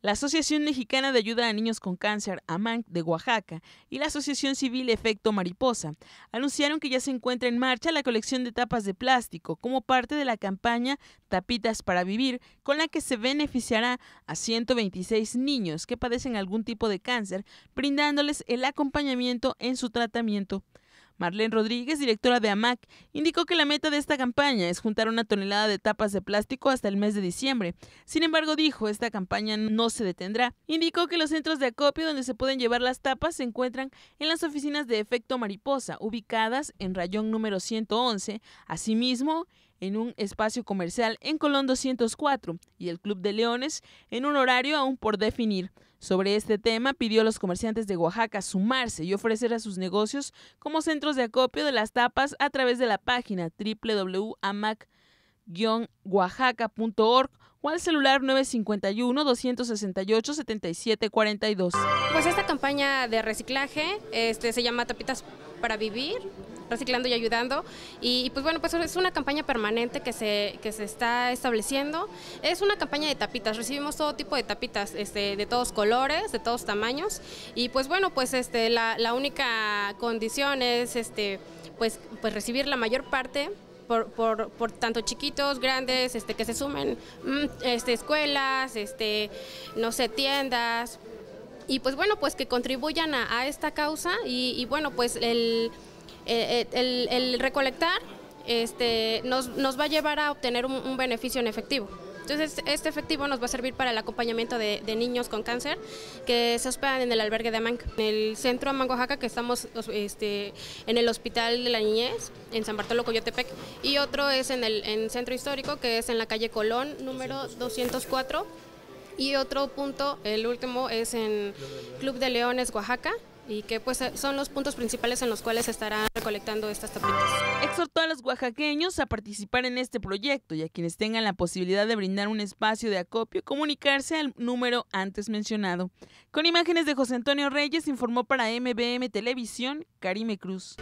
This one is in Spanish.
La Asociación Mexicana de Ayuda a Niños con Cáncer, AMANC, de Oaxaca, y la Asociación Civil Efecto Mariposa anunciaron que ya se encuentra en marcha la colección de tapas de plástico como parte de la campaña Tapitas para Vivir, con la que se beneficiará a 126 niños que padecen algún tipo de cáncer, brindándoles el acompañamiento en su tratamiento. Marlene Rodríguez, directora de AMAC, indicó que la meta de esta campaña es juntar una tonelada de tapas de plástico hasta el mes de diciembre. Sin embargo, dijo, esta campaña no se detendrá. Indicó que los centros de acopio donde se pueden llevar las tapas se encuentran en las oficinas de efecto mariposa, ubicadas en rayón número 111. Asimismo, en un espacio comercial en Colón 204 y el Club de Leones en un horario aún por definir. Sobre este tema pidió a los comerciantes de Oaxaca sumarse y ofrecer a sus negocios como centros de acopio de las tapas a través de la página www.amac-oaxaca.org o al celular 951-268-7742. Pues esta campaña de reciclaje este, se llama Tapitas para Vivir reciclando y ayudando. Y, pues bueno, pues es una campaña permanente que se, que se está estableciendo. Es una campaña de tapitas, recibimos todo tipo de tapitas, este, de todos colores, de todos tamaños. Y pues bueno, pues este, la, única condición es este, pues, pues recibir la mayor parte por, por, tanto chiquitos, grandes, este, que se sumen, mm, este, escuelas, este, no sé, tiendas. Y pues bueno, pues que contribuyan a, esta causa y bueno, pues el eh, eh, el, recolectar este, nos, nos, va a llevar a obtener un, beneficio en efectivo. Entonces, este efectivo nos va a servir para el acompañamiento de, niños con cáncer que se hospedan en el albergue de Amang. en el centro Amang, Oaxaca, que estamos este, en el Hospital de la Niñez, en San Bartolo Coyotepec, y otro es en el en centro histórico, que es en la calle Colón, número 204, y otro punto, el último, es en Club de Leones, Oaxaca, y que pues eh, son los puntos principales en los cuales se estarán recolectando estas tapitas. Exhortó a los oaxaqueños a participar en este proyecto y a quienes tengan la posibilidad de brindar un espacio de acopio comunicarse al número antes mencionado. Con imágenes de José Antonio Reyes informó para MBM Televisión Karime Cruz.